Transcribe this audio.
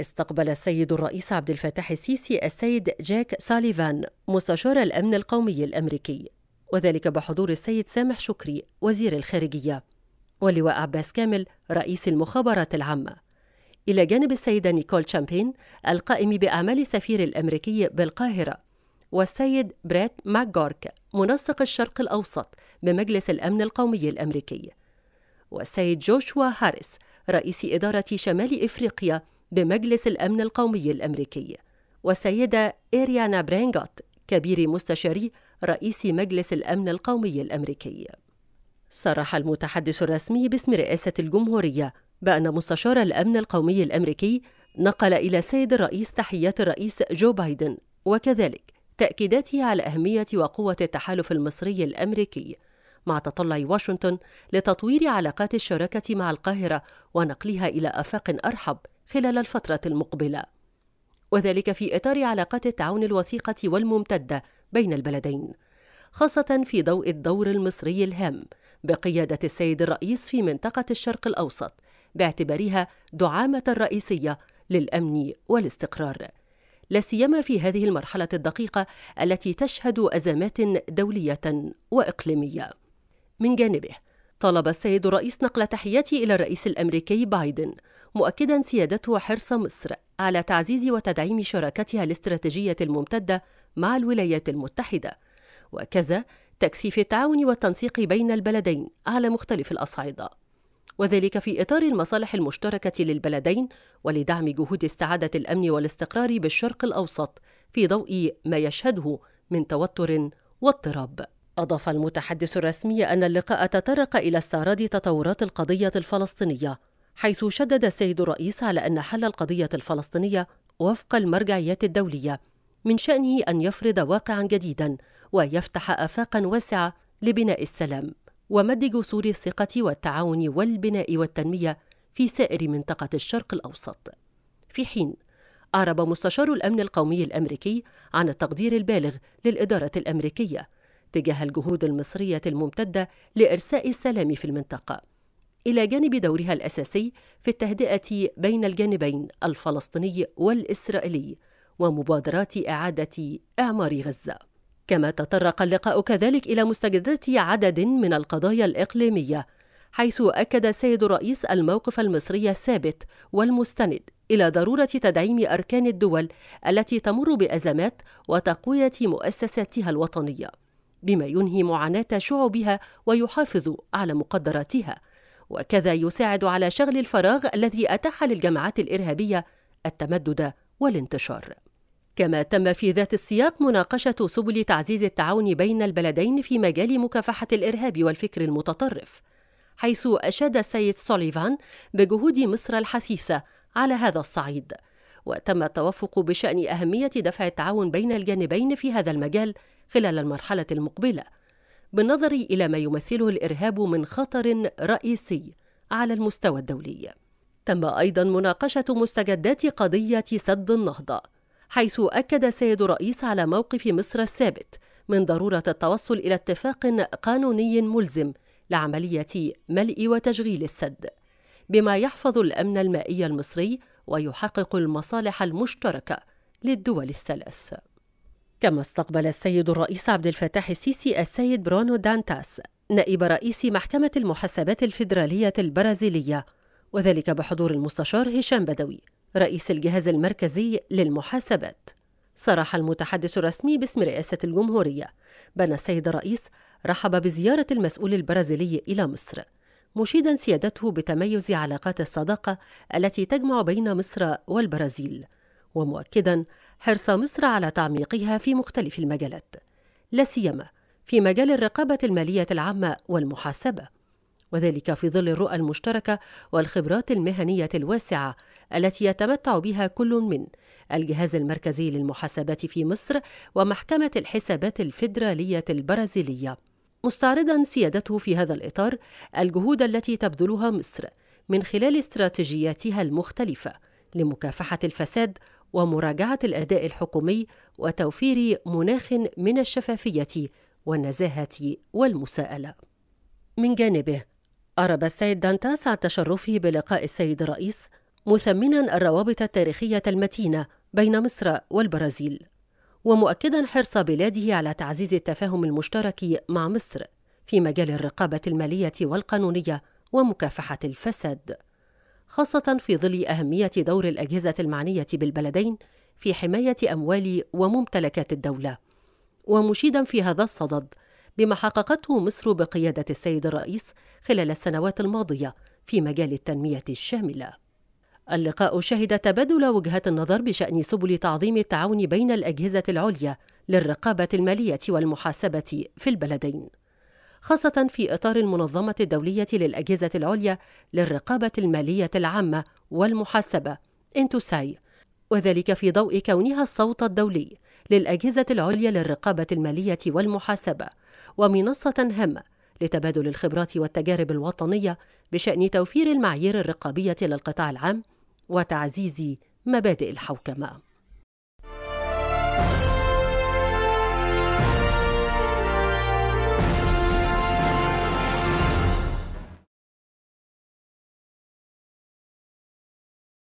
استقبل السيد الرئيس عبد الفتاح السيسي السيد جاك ساليفان مستشار الأمن القومي الأمريكي وذلك بحضور السيد سامح شكري وزير الخارجية ولواء عباس كامل رئيس المخابرات العامة إلى جانب السيدة نيكول شامبين القائم بأعمال السفير الأمريكي بالقاهرة والسيد بريت ماكجورك منسق الشرق الأوسط بمجلس الأمن القومي الأمريكي والسيد جوشوا هاريس رئيس إدارة شمال إفريقيا بمجلس الأمن القومي الأمريكي والسيدة إيريانا برينغوت كبير مستشاري رئيس مجلس الأمن القومي الأمريكي صرح المتحدث الرسمي باسم رئاسة الجمهورية بأن مستشار الأمن القومي الأمريكي نقل إلى سيد الرئيس تحيات الرئيس جو بايدن وكذلك تأكيداته على أهمية وقوة التحالف المصري الأمريكي مع تطلع واشنطن لتطوير علاقات الشراكة مع القاهرة ونقلها إلى آفاق أرحب خلال الفترة المقبلة وذلك في إطار علاقات التعاون الوثيقة والممتدة بين البلدين خاصة في ضوء الدور المصري الهام بقيادة السيد الرئيس في منطقة الشرق الأوسط باعتبارها دعامة رئيسية للأمن والاستقرار لا سيما في هذه المرحلة الدقيقة التي تشهد أزمات دولية وإقليمية. من جانبه طلب السيد الرئيس نقل تحياته إلى الرئيس الأمريكي بايدن مؤكدا سيادته حرص مصر على تعزيز وتدعيم شراكتها الاستراتيجيه الممتده مع الولايات المتحده وكذا تكثيف التعاون والتنسيق بين البلدين على مختلف الاصعده وذلك في اطار المصالح المشتركه للبلدين ولدعم جهود استعاده الامن والاستقرار بالشرق الاوسط في ضوء ما يشهده من توتر واضطراب أضاف المتحدث الرسمي أن اللقاء تطرق إلى استعراض تطورات القضية الفلسطينية حيث شدد السيد الرئيس على أن حل القضية الفلسطينية وفق المرجعيات الدولية من شأنه أن يفرض واقعا جديدا ويفتح آفاقا واسعة لبناء السلام ومد جسور الثقة والتعاون والبناء والتنمية في سائر منطقة الشرق الأوسط. في حين أعرب مستشار الأمن القومي الأمريكي عن التقدير البالغ للإدارة الأمريكية تجاه الجهود المصرية الممتدة لإرساء السلام في المنطقة. إلى جانب دورها الأساسي في التهدئة بين الجانبين الفلسطيني والإسرائيلي ومبادرات إعادة إعمار غزة. كما تطرق اللقاء كذلك إلى مستجدات عدد من القضايا الإقليمية حيث أكد سيد الرئيس الموقف المصري الثابت والمستند إلى ضرورة تدعيم أركان الدول التي تمر بأزمات وتقوية مؤسساتها الوطنية بما ينهي معاناة شعوبها ويحافظ على مقدراتها وكذا يساعد على شغل الفراغ الذي أتاح للجماعات الإرهابية التمدد والانتشار. كما تم في ذات السياق مناقشة سبل تعزيز التعاون بين البلدين في مجال مكافحة الإرهاب والفكر المتطرف، حيث أشاد السيد سوليفان بجهود مصر الحثيثة على هذا الصعيد، وتم التوافق بشأن أهمية دفع التعاون بين الجانبين في هذا المجال خلال المرحلة المقبلة، بالنظر إلى ما يمثله الإرهاب من خطر رئيسي على المستوى الدولي. تم أيضا مناقشة مستجدات قضية سد النهضة، حيث أكد السيد الرئيس على موقف مصر الثابت من ضرورة التوصل إلى اتفاق قانوني ملزم لعملية ملء وتشغيل السد، بما يحفظ الأمن المائي المصري ويحقق المصالح المشتركة للدول الثلاث. كما استقبل السيد الرئيس عبد الفتاح السيسي السيد برونو دانتاس نائب رئيس محكمة المحاسبات الفيدرالية البرازيلية وذلك بحضور المستشار هشام بدوي رئيس الجهاز المركزي للمحاسبات صرح المتحدث الرسمي باسم رئاسة الجمهورية بأن السيد الرئيس رحب بزيارة المسؤول البرازيلي إلى مصر مشيدا سيادته بتميز علاقات الصداقة التي تجمع بين مصر والبرازيل ومؤكدا حرص مصر على تعميقها في مختلف المجالات لا سيما في مجال الرقابة المالية العامة والمحاسبة وذلك في ظل الرؤى المشتركة والخبرات المهنية الواسعة التي يتمتع بها كل من الجهاز المركزي للمحاسبات في مصر ومحكمة الحسابات الفيدرالية البرازيلية مستعرضا سيادته في هذا الإطار الجهود التي تبذلها مصر من خلال استراتيجياتها المختلفة لمكافحة الفساد ومراجعة الأداء الحكومي وتوفير مناخ من الشفافية والنزاهة والمساءلة. من جانبه، أرب السيد دانتاس عن تشرفه بلقاء السيد الرئيس مثمنا الروابط التاريخية المتينة بين مصر والبرازيل، ومؤكدا حرص بلاده على تعزيز التفاهم المشترك مع مصر في مجال الرقابة المالية والقانونية ومكافحة الفساد. خاصة في ظل أهمية دور الأجهزة المعنية بالبلدين في حماية أموال وممتلكات الدولة. ومشيدا في هذا الصدد بما حققته مصر بقيادة السيد الرئيس خلال السنوات الماضية في مجال التنمية الشاملة. اللقاء شهد تبادل وجهات النظر بشأن سبل تعظيم التعاون بين الأجهزة العليا للرقابة المالية والمحاسبة في البلدين. خاصة في إطار المنظمة الدولية للأجهزة العليا للرقابة المالية العامة والمحاسبة انتوساي وذلك في ضوء كونها الصوت الدولي للأجهزة العليا للرقابة المالية والمحاسبة ومنصة هامة لتبادل الخبرات والتجارب الوطنية بشأن توفير المعايير الرقابية للقطاع العام وتعزيز مبادئ الحوكمه